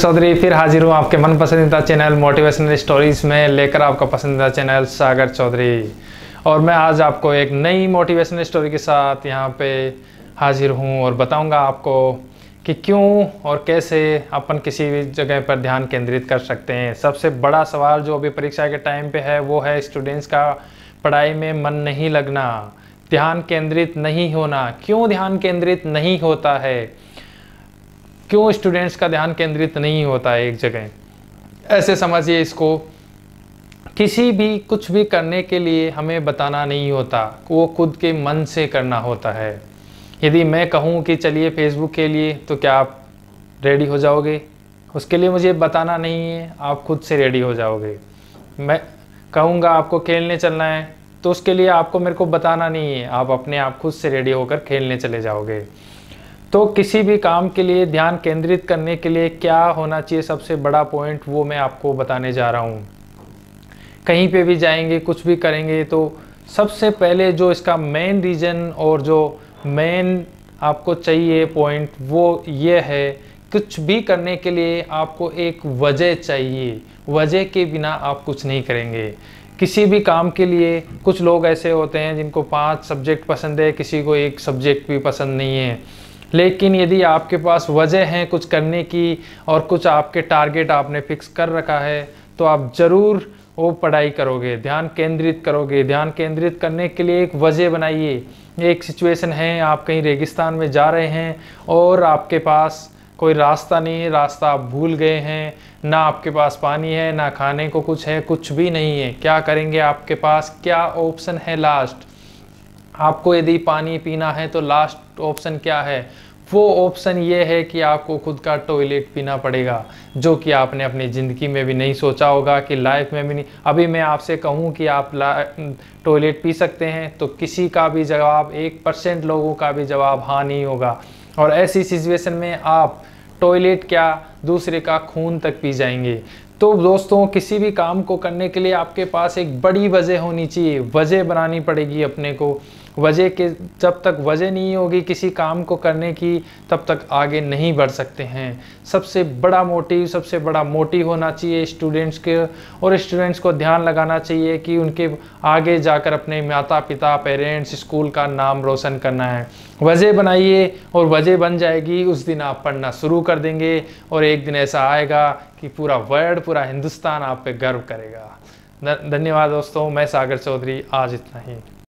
चौधरी फिर हाजिर हूँ आपके मन पसंदीदा चैनल मोटिवेशनल स्टोरीज में लेकर आपका पसंदीदा चैनल सागर चौधरी और मैं आज आपको एक नई मोटिवेशनल स्टोरी के साथ यहाँ पे हाजिर हूँ और बताऊँगा आपको कि क्यों और कैसे अपन किसी भी जगह पर ध्यान केंद्रित कर सकते हैं सबसे बड़ा सवाल जो अभी परीक्षा के टाइम पे है वो है स्टूडेंट्स का पढ़ाई में मन नहीं लगना ध्यान केंद्रित नहीं होना क्यों ध्यान केंद्रित नहीं होता है क्यों स्टूडेंट्स का ध्यान केंद्रित नहीं होता है एक जगह ऐसे समझिए इसको किसी भी कुछ भी करने के लिए हमें बताना नहीं होता वो खुद के मन से करना होता है यदि मैं कहूँ कि चलिए फेसबुक के लिए तो क्या आप रेडी हो जाओगे उसके लिए मुझे बताना नहीं है आप खुद से रेडी हो जाओगे मैं कहूँगा आपको खेलने चलना है तो उसके लिए आपको मेरे को बताना नहीं है आप अपने आप खुद से रेडी होकर खेलने चले जाओगे तो किसी भी काम के लिए ध्यान केंद्रित करने के लिए क्या होना चाहिए सबसे बड़ा पॉइंट वो मैं आपको बताने जा रहा हूँ कहीं पे भी जाएंगे कुछ भी करेंगे तो सबसे पहले जो इसका मेन रीज़न और जो मेन आपको चाहिए पॉइंट वो ये है कुछ भी करने के लिए आपको एक वजह चाहिए वजह के बिना आप कुछ नहीं करेंगे किसी भी काम के लिए कुछ लोग ऐसे होते हैं जिनको पांच सब्जेक्ट पसंद है किसी को एक सब्जेक्ट भी पसंद नहीं है लेकिन यदि आपके पास वजह हैं कुछ करने की और कुछ आपके टारगेट आपने फिक्स कर रखा है तो आप ज़रूर वो पढ़ाई करोगे ध्यान केंद्रित करोगे ध्यान केंद्रित करने के लिए एक वजह बनाइए एक सिचुएशन है आप कहीं रेगिस्तान में जा रहे हैं और आपके पास कोई रास्ता नहीं है रास्ता आप भूल गए हैं ना आपके पास पानी है ना खाने को कुछ है कुछ भी नहीं है क्या करेंगे आपके पास क्या ऑप्शन है लास्ट आपको यदि पानी पीना है तो लास्ट ऑप्शन क्या है वो ऑप्शन ये है कि आपको खुद का टॉयलेट पीना पड़ेगा जो कि आपने अपनी ज़िंदगी में भी नहीं सोचा होगा कि लाइफ में भी नहीं अभी मैं आपसे कहूँ कि आप टॉयलेट पी सकते हैं तो किसी का भी जवाब एक परसेंट लोगों का भी जवाब हाँ नहीं होगा और ऐसी सिचुएशन में आप टॉयलेट क्या दूसरे का खून तक पी जाएंगे तो दोस्तों किसी भी काम को करने के लिए आपके पास एक बड़ी वजह होनी चाहिए वजह बनानी पड़ेगी अपने को वजह के जब तक वजह नहीं होगी किसी काम को करने की तब तक आगे नहीं बढ़ सकते हैं सबसे बड़ा मोटिव सबसे बड़ा मोटिव होना चाहिए स्टूडेंट्स के और स्टूडेंट्स को ध्यान लगाना चाहिए कि उनके आगे जाकर अपने माता पिता पेरेंट्स स्कूल का नाम रोशन करना है वजह बनाइए और वजह बन जाएगी उस दिन आप पढ़ना शुरू कर देंगे और एक दिन ऐसा आएगा कि पूरा वर्ल्ड पूरा हिंदुस्तान आप पे गर्व करेगा धन्यवाद दोस्तों मैं सागर चौधरी आज इतना ही